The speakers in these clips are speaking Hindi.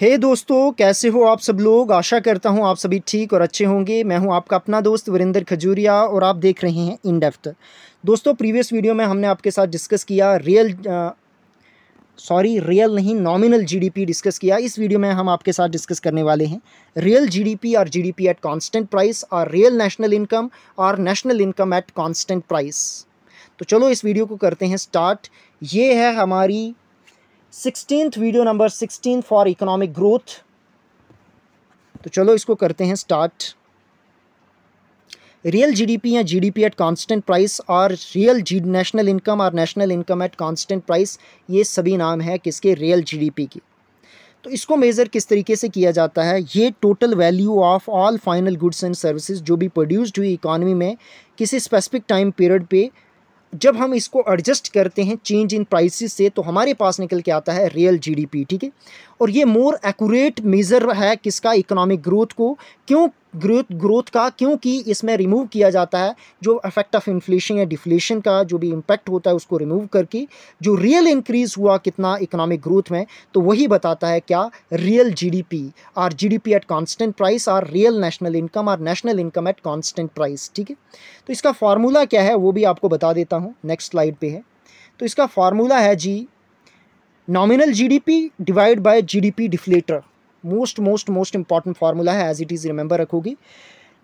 हे hey दोस्तों कैसे हो आप सब लोग आशा करता हूँ आप सभी ठीक और अच्छे होंगे मैं हूँ आपका अपना दोस्त वीरेंद्र खजूरिया और आप देख रहे हैं इन डेफ्थ दोस्तों प्रीवियस वीडियो में हमने आपके साथ डिस्कस किया रियल सॉरी रियल नहीं नॉमिनल जीडीपी डिस्कस किया इस वीडियो में हम आपके साथ डिस्कस करने वाले हैं रियल जीडीपी और जीडीपी एट कांस्टेंट प्राइस और रियल नेशनल इनकम और national income at constant price तो चलो इस वीडियो को करते हैं स्टार्ट ये है हमारी sixteenth video number sixteen for economic growth तो चलो इसको करते हैं स्टार्ट रियल जीडीपी या जीडीपी एट कांस्टेंट प्राइस और रियल जी नेशनल इनकम और national income at constant price ये सभी नाम है किसके रियल जीडीपी की तो इसको मेज़र किस तरीके से किया जाता है ये total value of all final goods and services जो भी प्रोड्यूस्ड हुई इकॉनमी में किसी स्पेसिफिक टाइम पीरियड पे जब हम इसको एडजस्ट करते हैं चेंज इन प्राइसेस से तो हमारे पास निकल के आता है रियल जीडीपी ठीक है और ये मोर एक्यूरेट मेज़र है किसका इकोनॉमिक ग्रोथ को क्यों ग्रोथ ग्रोथ का क्योंकि इसमें रिमूव किया जाता है जो इफेक्ट ऑफ इन्फ्लेशन या डिफ्लेशन का जो भी इम्पैक्ट होता है उसको रिमूव करके जो रियल इंक्रीज़ हुआ कितना इकोनॉमिक ग्रोथ में तो वही बताता है क्या real GDP or GDP at constant price or real national income or national income at constant price ठीक है तो इसका फार्मूला क्या है वो भी आपको बता देता हूँ नेक्स्ट स्लाइड पर है तो इसका फार्मूला है G nominal G divide by G deflator most most most important formula है एज इट इज़ रिमेंबर रखोगी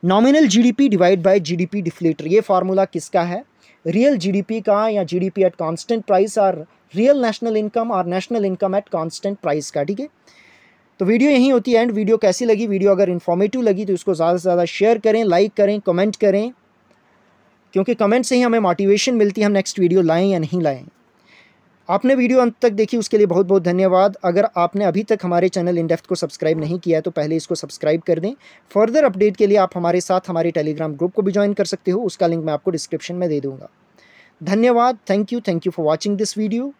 nominal GDP divide by GDP deflator ये फार्मूला किसका है रियल जीडीपी का या जीडीपी एट कांस्टेंट प्राइस और रियल नेशनल इनकम और national income at constant price का ठीक है तो वीडियो यहीं होती है एंड वीडियो कैसी लगी वीडियो अगर इन्फॉर्मेटिव लगी तो इसको ज़्यादा से ज़्यादा शेयर करें लाइक करें कमेंट करें क्योंकि कमेंट से ही हमें मोटिवेशन मिलती है हम नेक्स्ट वीडियो लाएँ या नहीं लाएँ आपने वीडियो अंत तक देखी उसके लिए बहुत बहुत धन्यवाद अगर आपने अभी तक हमारे चैनल इंडेफ्थ को सब्सक्राइब नहीं किया है तो पहले इसको सब्सक्राइब कर दें फर्दर अपडेट के लिए आप हमारे साथ हमारे टेलीग्राम ग्रुप को भी ज्वाइन कर सकते हो उसका लिंक मैं आपको डिस्क्रिप्शन में दे दूँगा धन्यवाद thank you thank you for watching this video